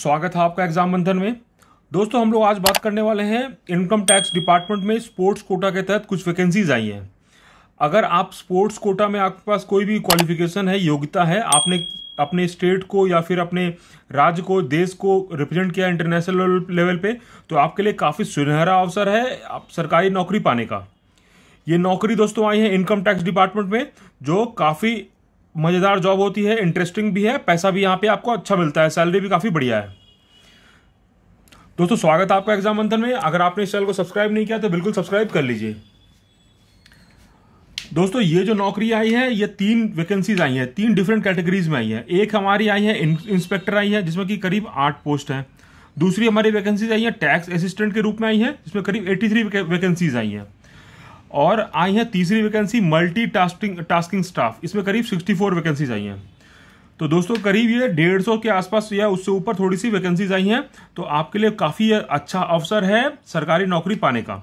स्वागत है आपका एग्जाम बंधन में दोस्तों हम लोग आज बात करने वाले हैं इनकम टैक्स डिपार्टमेंट में स्पोर्ट्स कोटा के तहत कुछ वैकेंसीज आई हैं अगर आप स्पोर्ट्स कोटा में आपके पास कोई भी क्वालिफिकेशन है योग्यता है आपने अपने स्टेट को या फिर अपने राज्य को देश को रिप्रेजेंट किया इंटरनेशनल लेवल पे तो आपके लिए काफ़ी सुनहरा अवसर है आप सरकारी नौकरी पाने का ये नौकरी दोस्तों आई है इनकम टैक्स डिपार्टमेंट में जो काफ़ी मज़ेदार जॉब होती है इंटरेस्टिंग भी है पैसा भी यहाँ पे आपको अच्छा मिलता है सैलरी भी काफ़ी बढ़िया है दोस्तों स्वागत है आपका एग्जाम मंथन में अगर आपने इस चैनल को सब्सक्राइब नहीं किया तो बिल्कुल सब्सक्राइब कर लीजिए दोस्तों ये जो नौकरी आई है ये तीन वैकेंसीज आई हैं तीन डिफरेंट कैटेगरीज में आई है एक हमारी आई है इंस्पेक्टर आई है जिसमें कि करीब आठ पोस्ट हैं दूसरी हमारी वैकेंसीज आई हैं टैक्स असिस्टेंट के रूप में आई है जिसमें करीब 83 थ्री वैकेंसीज आई हैं और आई है तीसरी vacancy multi tasking tasking staff इसमें करीब 64 वैकेंसीज आई हैं तो दोस्तों करीब ये डेढ़ सौ के आसपास या उससे ऊपर थोड़ी सी वैकेंसीज आई हैं तो आपके लिए काफ़ी अच्छा अवसर है सरकारी नौकरी पाने का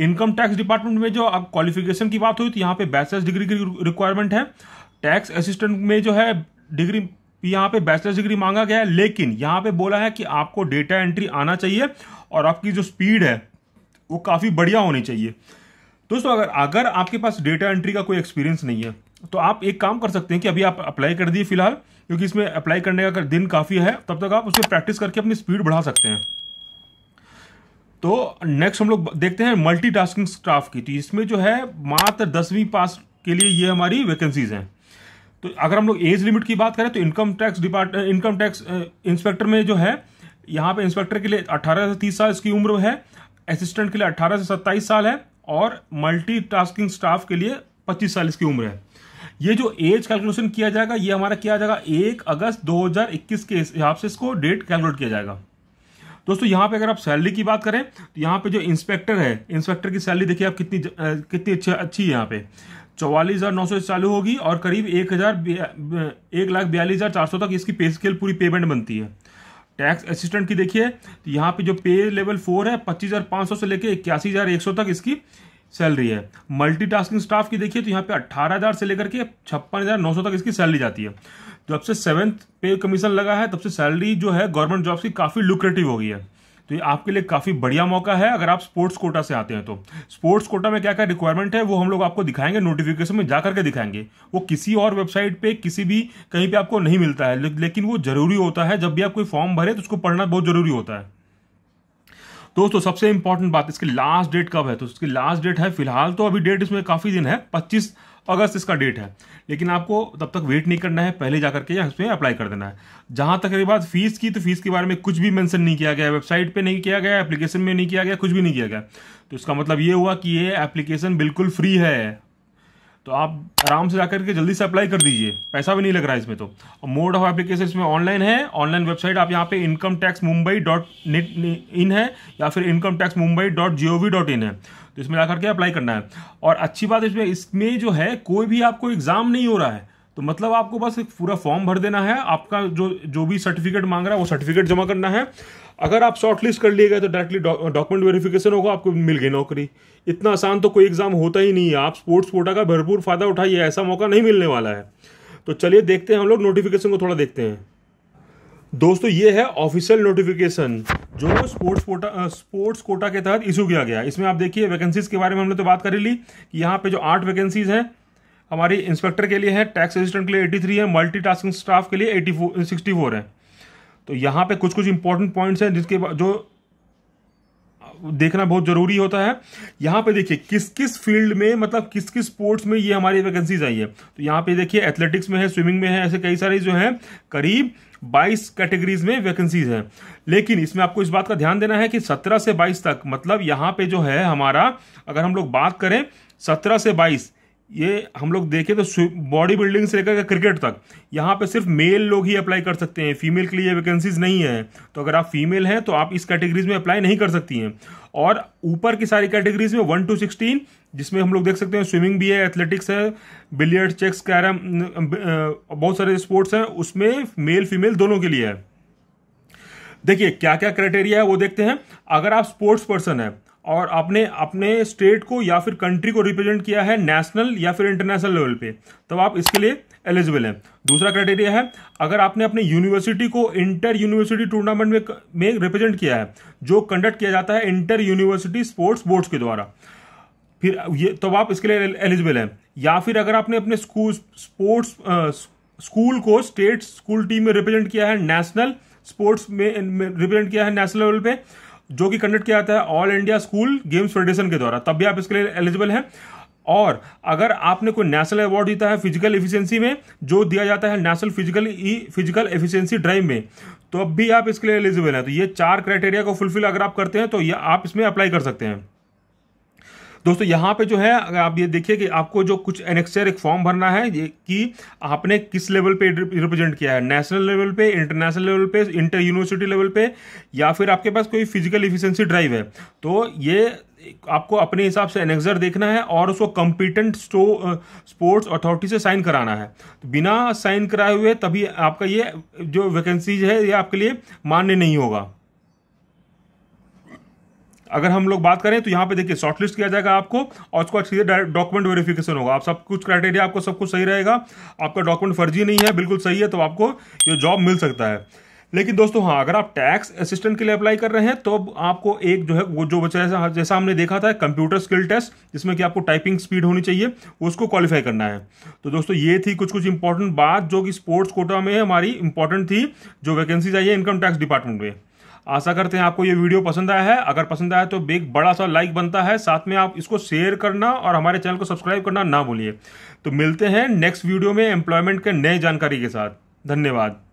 इनकम टैक्स डिपार्टमेंट में जो आप क्वालिफिकेशन की बात हुई तो यहाँ पे बैचलर्स डिग्री की रिक्वायरमेंट है टैक्स असिस्टेंट में जो है डिग्री यहाँ पे बैचलर्स डिग्री मांगा गया है लेकिन यहाँ पे बोला है कि आपको डेटा एंट्री आना चाहिए और आपकी जो स्पीड है वो काफ़ी बढ़िया होनी चाहिए दोस्तों अगर अगर आपके पास डेटा एंट्री का कोई एक्सपीरियंस नहीं है तो आप एक काम कर सकते हैं कि अभी आप अप्लाई कर दिए फिलहाल क्योंकि इसमें अप्लाई करने का दिन काफ़ी है तब तक आप उसमें प्रैक्टिस करके अपनी स्पीड बढ़ा सकते हैं तो नेक्स्ट हम लोग देखते हैं मल्टीटास्किंग स्टाफ की तो इसमें जो है मात्र दसवीं पास के लिए ये हमारी वैकेंसीज हैं तो अगर हम लोग एज लिमिट की बात करें तो income tax depart income tax inspector में जो है यहाँ पे इंस्पेक्टर के लिए 18 से 30 साल इसकी उम्र है असिस्टेंट के लिए 18 से 27 साल है और मल्टीटास्किंग स्टाफ के लिए पच्चीस साल इसकी उम्र है ये जो एज कैलकुलेशन किया जाएगा ये हमारा किया जाएगा एक अगस्त 2021 के हिसाब से इसको डेट कैलकुलेट किया जाएगा दोस्तों यहाँ पे अगर आप सैलरी की बात करें तो यहाँ पे जो इंस्पेक्टर है इंस्पेक्टर की सैलरी देखिए आप कितनी आ, कितनी अच्छी अच्छी है यहाँ पे चौवालीस हज़ार नौ सौ चालू होगी और करीब एक हज़ार एक लाख बयालीस हज़ार चार सौ तक इसकी पे स्केल पूरी पेमेंट बनती है टैक्स असिस्टेंट की देखिए तो यहाँ पे जो पे लेवल फोर है पच्चीस हज़ार पाँच सौ से लेकर इक्यासी हज़ार एक सौ तक इसकी सैलरी है मल्टीटास्किंग स्टाफ की देखिए तो यहाँ पे अट्ठारह हज़ार से लेकर के छप्पन हज़ार नौ सौ तक इसकी सैलरी जाती है जब से सेवन्थ पे कमीशन लगा है तब से सैलरी जो है गवर्नमेंट जॉब्स की काफ़ी लुक्रेटिव हो गई है तो ये आपके लिए काफ़ी बढ़िया मौका है अगर आप स्पोर्ट्स कोटा से आते हैं तो स्पोर्ट्स कोटा में क्या क्या रिक्वायरमेंट है वो हम लोग आपको दिखाएंगे नोटिफिकेशन में जाकर के दिखाएंगे वो किसी और वेबसाइट पे किसी भी कहीं पे आपको नहीं मिलता है लेकिन वो जरूरी होता है जब भी आप कोई फॉर्म भरे तो उसको पढ़ना बहुत जरूरी होता है दोस्तों सबसे इंपॉर्टेंट बात इसकी लास्ट डेट कब है तो इसकी लास्ट डेट है फिलहाल तो अभी डेट इसमें काफ़ी दिन है पच्चीस अगस्त इसका डेट है लेकिन आपको तब तक वेट नहीं करना है पहले जा करके इसमें अप्लाई कर देना है जहां तक अभी बात फीस की तो फीस के बारे में कुछ भी मेंशन नहीं किया गया वेबसाइट पे नहीं किया गया एप्लीकेशन में नहीं किया गया कुछ भी नहीं किया गया तो इसका मतलब ये हुआ कि ये एप्लीकेशन बिल्कुल फ्री है तो आप आराम से जाकर के जल्दी से अप्लाई कर दीजिए पैसा भी नहीं लग रहा है इसमें तो मोड ऑफ एप्लीकेशन इसमें ऑनलाइन है ऑनलाइन वेबसाइट आप यहाँ पे income tax Mumbai dot net in है या फिर income tax Mumbai dot G O V dot in है तो इसमें जा करके अप्लाई करना है और अच्छी बात इसमें इसमें जो है कोई भी आपको एग्ज़ाम नहीं हो रहा है तो मतलब आपको बस एक पूरा फॉर्म भर देना है आपका जो जो भी सर्टिफिकेट मांग रहा है वो सर्टिफिकेट जमा करना है अगर आप शॉर्टलिस्ट कर लिए गए तो डायरेक्टली डॉक्यूमेंट वेरिफिकेशन होगा आपको मिल गई नौकरी इतना आसान तो कोई एग्ज़ाम होता ही नहीं है आप स्पोर्ट्स कोटा का भरपूर फ़ायदा उठाइए ऐसा मौका नहीं मिलने वाला है तो चलिए देखते हैं हम लोग नोटिफिकेशन को थोड़ा देखते हैं दोस्तों ये है ऑफिशियल नोटिफिकेशन जो स्पोर्ट्स कोटा स्पोर्ट्स कोटा के तहत इशू किया गया इसमें आप देखिए वैकेंसीज के बारे में हमने तो बात कर ली कि यहाँ पे जो आठ वैकेंसीज हैं हमारी इंस्पेक्टर के लिए है टैक्स असिस्टेंट के लिए 83 है मल्टीटास्किंग स्टाफ के लिए 84 64 है तो यहाँ पे कुछ कुछ इंपॉर्टेंट पॉइंट्स हैं जिसके जो देखना बहुत जरूरी होता है यहां पे देखिए किस किस फील्ड में मतलब किस किस स्पोर्ट्स में ये हमारी वैकेंसीज आई है तो यहां पे देखिए एथलेटिक्स में है स्विमिंग में है ऐसे कई सारे जो हैं करीब 22 कैटेगरीज में वैकेंसीज हैं लेकिन इसमें आपको इस बात का ध्यान देना है कि 17 से 22 तक मतलब यहाँ पे जो है हमारा अगर हम लोग बात करें सत्रह से बाईस ये हम लोग देखें तो बॉडी बिल्डिंग से लेकर क्रिकेट तक यहाँ पे सिर्फ मेल लोग ही अप्लाई कर सकते हैं फीमेल के लिए वैकेंसीज नहीं है तो अगर आप फीमेल हैं तो आप इस कैटेगरीज में अप्लाई नहीं कर सकती हैं और ऊपर की सारी कैटेगरीज में वन टू सिक्सटीन जिसमें हम लोग देख सकते हैं स्विमिंग भी है एथलेटिक्स है बिलियर्ड चेक्स कैरम बहुत सारे स्पोर्ट्स हैं उसमें मेल फीमेल दोनों के लिए है देखिए क्या क्या क्राइटेरिया है वो देखते हैं अगर आप स्पोर्ट्स पर्सन है और आपने अपने स्टेट को या फिर कंट्री को रिप्रेजेंट किया है नेशनल या फिर इंटरनेशनल लेवल पे तब आप इसके लिए एलिजिबल हैं दूसरा क्राइटेरिया है अगर आपने अपने यूनिवर्सिटी को इंटर यूनिवर्सिटी टूर्नामेंट में में रिप्रेजेंट किया है जो कंडक्ट किया जाता है इंटर यूनिवर्सिटी स्पोर्ट्स बोर्ड्स के द्वारा फिर ये तब आप इसके लिए एलिजिबल हैं या फिर अगर आपने अपने स्कूल स्पोर्ट्स स्कूल को स्टेट स्कूल टीम में रिप्रेजेंट किया है नेशनल स्पोर्ट्स में, में रिप्रेजेंट किया है नेशनल लेवल पे जो कि कंडक्ट किया जाता है all India school games federation के द्वारा तब भी आप इसके लिए एलिजिबल हैं और अगर आपने कोई नेशनल अवार्ड जीता है फिजिकल एफिशिएंसी में जो दिया जाता है national physical E physical efficiency drive में तो अब भी आप इसके लिए एलिजिबल हैं तो ये चार क्राइटेरिया को फुलफिल अगर आप करते हैं तो ये आप इसमें अप्लाई कर सकते हैं दोस्तों यहाँ पे जो है आप ये देखिए कि आपको जो कुछ एनेक्सर एक फॉर्म भरना है ये कि आपने किस लेवल पे रिप्रेजेंट किया है नेशनल लेवल पे इंटरनेशनल लेवल पे इंटर यूनिवर्सिटी लेवल पे या फिर आपके पास कोई फिजिकल इफिशेंसी ड्राइव है तो ये आपको अपने हिसाब से एनेक्सर देखना है और उसको कम्पिटेंट स्पोर्ट्स अथॉरिटी से साइन कराना है तो बिना साइन कराए हुए तभी आपका ये जो वैकेंसीज है ये आपके लिए मान्य नहीं होगा अगर हम लोग बात करें तो यहाँ पे देखिए शॉर्टलिस्ट किया जाएगा आपको और उसको अच्छी से डॉक्यूमेंट वेरिफिकेशन होगा आप सब कुछ क्राइटेरिया आपको सब कुछ सही रहेगा आपका डॉक्यूमेंट फर्जी नहीं है बिल्कुल सही है तो आपको ये जॉब मिल सकता है लेकिन दोस्तों हाँ अगर आप टैक्स असिस्टेंट के लिए अप्लाई कर रहे हैं तो आपको एक जो है वो जो बच्चा हाँ, जैसा हमने देखा था कंप्यूटर स्किल टेस्ट जिसमें कि आपको टाइपिंग स्पीड होनी चाहिए उसको क्वालिफाई करना है तो दोस्तों ये थी कुछ कुछ इंपॉर्टेंट बात जो कि स्पोर्ट्स कोटा में हमारी इंपॉर्टेंट थी जो वैकेंसीज आई है इनकम टैक्स डिपार्टमेंट में आशा करते हैं आपको ये वीडियो पसंद आया है अगर पसंद आया तो एक बड़ा सा लाइक बनता है साथ में आप इसको शेयर करना और हमारे चैनल को सब्सक्राइब करना ना भूलिए तो मिलते हैं नेक्स्ट वीडियो में एम्प्लॉयमेंट के नए जानकारी के साथ धन्यवाद